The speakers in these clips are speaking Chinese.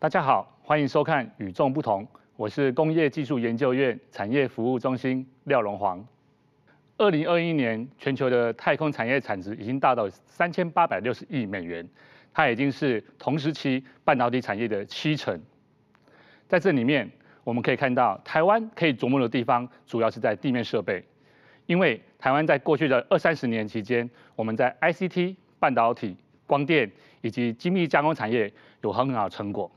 大家好，欢迎收看《与众不同》，我是工业技术研究院产业服务中心廖荣煌。二零二一年全球的太空产业产值已经达到三千八百六十亿美元，它已经是同时期半导体产业的七成。在这里面，我们可以看到台湾可以琢磨的地方，主要是在地面设备，因为台湾在过去的二三十年期间，我们在 ICT、半导体、光电以及精密加工产业有很好的成果。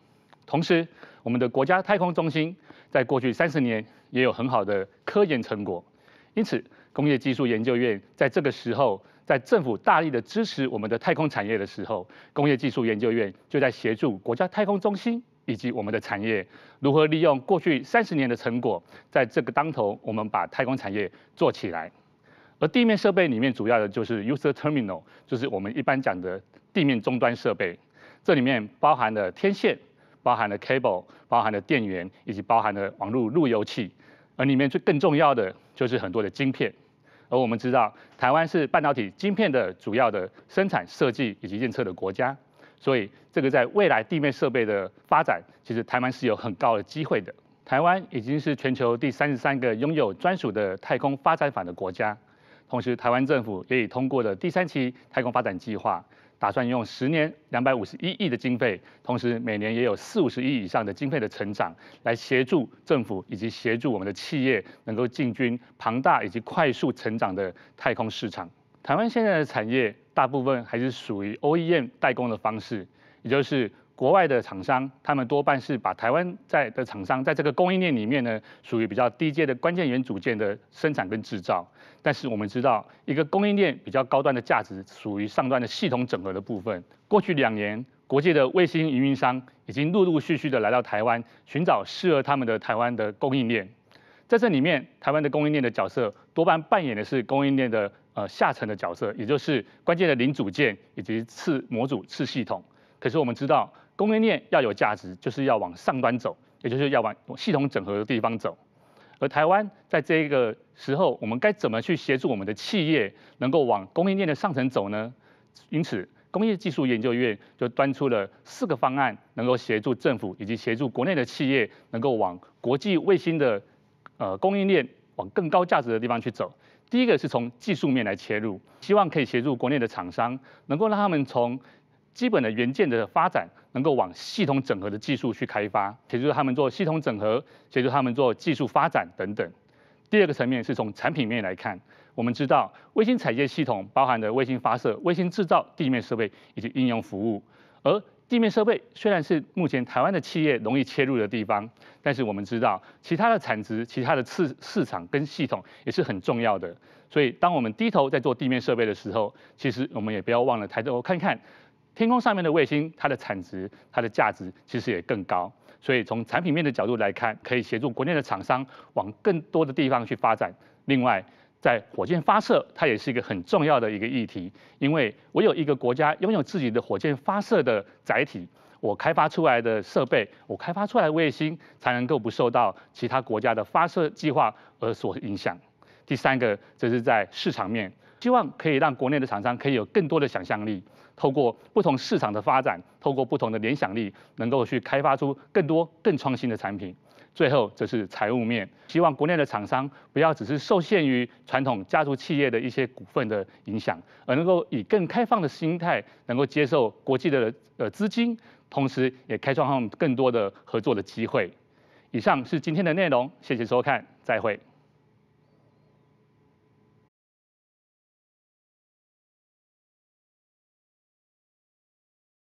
同时，我们的国家太空中心在过去三十年也有很好的科研成果。因此，工业技术研究院在这个时候，在政府大力的支持我们的太空产业的时候，工业技术研究院就在协助国家太空中心以及我们的产业如何利用过去三十年的成果，在这个当头，我们把太空产业做起来。而地面设备里面主要的就是 user terminal，就是我们一般讲的地面终端设备，这里面包含了天线。包含了 cable，包含了电源，以及包含了网络路由器，而里面最更重要的就是很多的晶片。而我们知道，台湾是半导体晶片的主要的生产、设计以及验测的国家，所以这个在未来地面设备的发展，其实台湾是有很高的机会的。台湾已经是全球第三十三个拥有专属的太空发展法的国家。同时，台湾政府也已通过了第三期太空发展计划，打算用十年两百五十一亿的经费，同时每年也有四五十亿以上的经费的成长，来协助政府以及协助我们的企业能够进军庞大以及快速成长的太空市场。台湾现在的产业大部分还是属于 OEM 代工的方式，也就是。国外的厂商，他们多半是把台湾在的厂商在这个供应链里面呢，属于比较低阶的关键元组件的生产跟制造。但是我们知道，一个供应链比较高端的价值属于上端的系统整合的部分。过去两年，国际的卫星运商已经陆陆续续的来到台湾，寻找适合他们的台湾的供应链。在这里面，台湾的供应链的角色多半扮演的是供应链的呃下层的角色，也就是关键的零组件以及次模组次系统。可是我们知道。供应链要有价值，就是要往上端走，也就是要往系统整合的地方走。而台湾在这一个时候，我们该怎么去协助我们的企业能够往供应链的上层走呢？因此，工业技术研究院就端出了四个方案，能够协助政府以及协助国内的企业，能够往国际卫星的呃供应链往更高价值的地方去走。第一个是从技术面来切入，希望可以协助国内的厂商，能够让他们从基本的元件的发展能够往系统整合的技术去开发，协助他们做系统整合，协助他们做技术发展等等。第二个层面是从产品面来看，我们知道卫星采集系统包含的卫星发射、卫星制造、地面设备以及应用服务。而地面设备虽然是目前台湾的企业容易切入的地方，但是我们知道其他的产值、其他的次市场跟系统也是很重要的。所以当我们低头在做地面设备的时候，其实我们也不要忘了抬头看看。天空上面的卫星，它的产值、它的价值其实也更高。所以从产品面的角度来看，可以协助国内的厂商往更多的地方去发展。另外，在火箭发射，它也是一个很重要的一个议题，因为我有一个国家拥有自己的火箭发射的载体，我开发出来的设备，我开发出来的卫星，才能够不受到其他国家的发射计划而所影响。第三个，这是在市场面。希望可以让国内的厂商可以有更多的想象力，透过不同市场的发展，透过不同的联想力，能够去开发出更多更创新的产品。最后就是财务面，希望国内的厂商不要只是受限于传统家族企业的一些股份的影响，而能够以更开放的心态，能够接受国际的呃资金，同时也开创更多的合作的机会。以上是今天的内容，谢谢收看，再会。